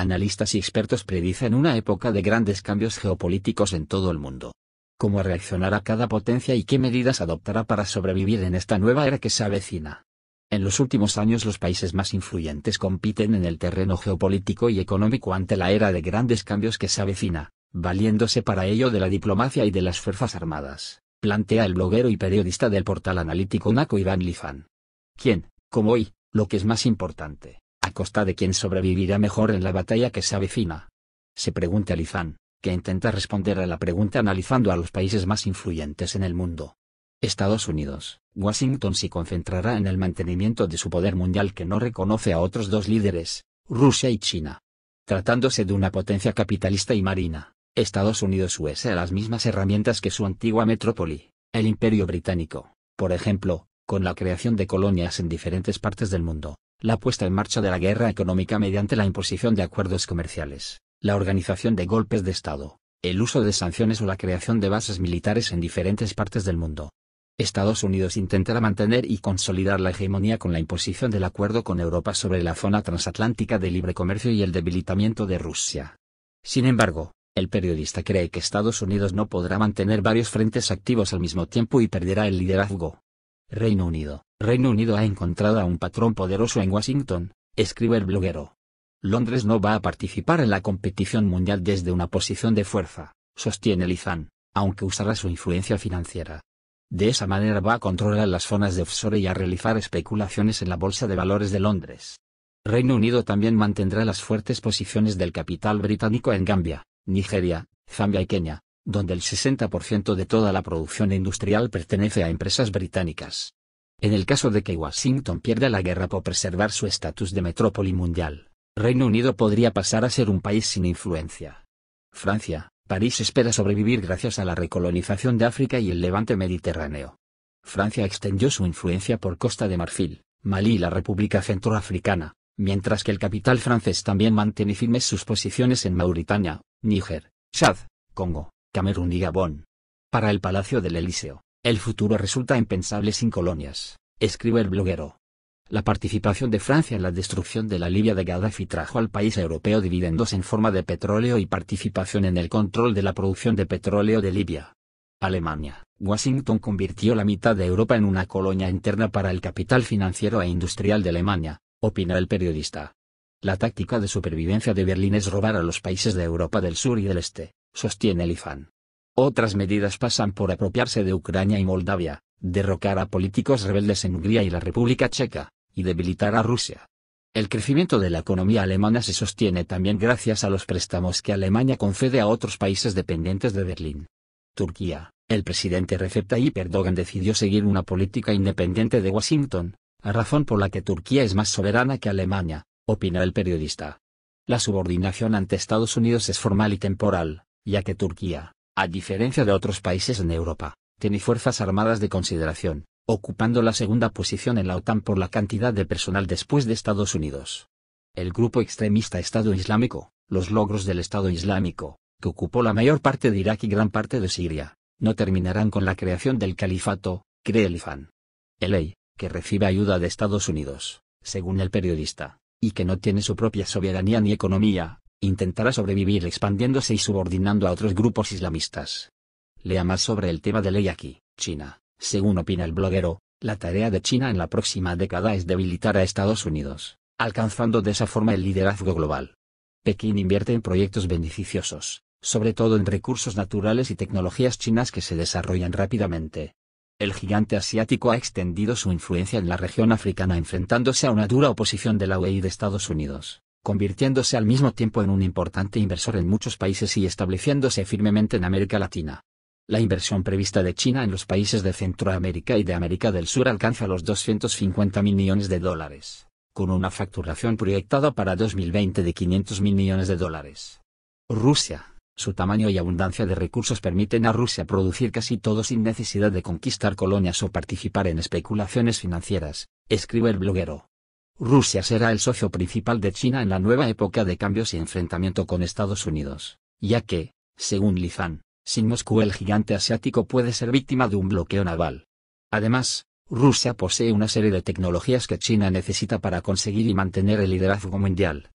Analistas y expertos predicen una época de grandes cambios geopolíticos en todo el mundo. ¿Cómo reaccionará cada potencia y qué medidas adoptará para sobrevivir en esta nueva era que se avecina? En los últimos años los países más influyentes compiten en el terreno geopolítico y económico ante la era de grandes cambios que se avecina, valiéndose para ello de la diplomacia y de las Fuerzas Armadas, plantea el bloguero y periodista del portal analítico Naco Iván Lifan. ¿Quién, como hoy, lo que es más importante, a costa de quien sobrevivirá mejor en la batalla que se avecina. Se pregunta Lizan, que intenta responder a la pregunta analizando a los países más influyentes en el mundo. Estados Unidos, Washington se concentrará en el mantenimiento de su poder mundial que no reconoce a otros dos líderes, Rusia y China. Tratándose de una potencia capitalista y marina, Estados Unidos usa las mismas herramientas que su antigua metrópoli, el Imperio Británico, por ejemplo, con la creación de colonias en diferentes partes del mundo, la puesta en marcha de la guerra económica mediante la imposición de acuerdos comerciales, la organización de golpes de Estado, el uso de sanciones o la creación de bases militares en diferentes partes del mundo. Estados Unidos intentará mantener y consolidar la hegemonía con la imposición del acuerdo con Europa sobre la zona transatlántica de libre comercio y el debilitamiento de Rusia. Sin embargo, el periodista cree que Estados Unidos no podrá mantener varios frentes activos al mismo tiempo y perderá el liderazgo. Reino Unido. Reino Unido ha encontrado a un patrón poderoso en Washington, escribe el bloguero. Londres no va a participar en la competición mundial desde una posición de fuerza, sostiene Lizan, aunque usará su influencia financiera. De esa manera va a controlar las zonas de offshore y a realizar especulaciones en la Bolsa de Valores de Londres. Reino Unido también mantendrá las fuertes posiciones del capital británico en Gambia, Nigeria, Zambia y Kenia, donde el 60% de toda la producción industrial pertenece a empresas británicas. En el caso de que Washington pierda la guerra por preservar su estatus de metrópoli mundial, Reino Unido podría pasar a ser un país sin influencia. Francia, París espera sobrevivir gracias a la recolonización de África y el levante mediterráneo. Francia extendió su influencia por Costa de Marfil, Malí y la República Centroafricana, mientras que el capital francés también mantiene firmes sus posiciones en Mauritania, Níger, Chad, Congo, Camerún y Gabón. Para el Palacio del Eliseo, el futuro resulta impensable sin colonias, escribe el bloguero. La participación de Francia en la destrucción de la Libia de Gaddafi trajo al país europeo dividendos en forma de petróleo y participación en el control de la producción de petróleo de Libia. Alemania. Washington convirtió la mitad de Europa en una colonia interna para el capital financiero e industrial de Alemania, opina el periodista. La táctica de supervivencia de Berlín es robar a los países de Europa del Sur y del Este sostiene el IFAN. Otras medidas pasan por apropiarse de Ucrania y Moldavia, derrocar a políticos rebeldes en Hungría y la República Checa, y debilitar a Rusia. El crecimiento de la economía alemana se sostiene también gracias a los préstamos que Alemania concede a otros países dependientes de Berlín. Turquía, el presidente Recep Tayyip Erdogan decidió seguir una política independiente de Washington, a razón por la que Turquía es más soberana que Alemania, opina el periodista. La subordinación ante Estados Unidos es formal y temporal, ya que Turquía, a diferencia de otros países en Europa, tiene fuerzas armadas de consideración, ocupando la segunda posición en la OTAN por la cantidad de personal después de Estados Unidos. El grupo extremista Estado Islámico, los logros del Estado Islámico, que ocupó la mayor parte de Irak y gran parte de Siria, no terminarán con la creación del califato, cree el IFAN. El que recibe ayuda de Estados Unidos, según el periodista, y que no tiene su propia soberanía ni economía, intentará sobrevivir expandiéndose y subordinando a otros grupos islamistas. Lea más sobre el tema de ley aquí, China. Según opina el bloguero, la tarea de China en la próxima década es debilitar a Estados Unidos, alcanzando de esa forma el liderazgo global. Pekín invierte en proyectos beneficiosos, sobre todo en recursos naturales y tecnologías chinas que se desarrollan rápidamente. El gigante asiático ha extendido su influencia en la región africana enfrentándose a una dura oposición de la UE y de Estados Unidos convirtiéndose al mismo tiempo en un importante inversor en muchos países y estableciéndose firmemente en América Latina. La inversión prevista de China en los países de Centroamérica y de América del Sur alcanza los 250 mil millones de dólares, con una facturación proyectada para 2020 de 500 mil millones de dólares. Rusia, su tamaño y abundancia de recursos permiten a Rusia producir casi todo sin necesidad de conquistar colonias o participar en especulaciones financieras, escribe el bloguero. Rusia será el socio principal de China en la nueva época de cambios y enfrentamiento con Estados Unidos, ya que, según Lizan, sin Moscú el gigante asiático puede ser víctima de un bloqueo naval. Además, Rusia posee una serie de tecnologías que China necesita para conseguir y mantener el liderazgo mundial.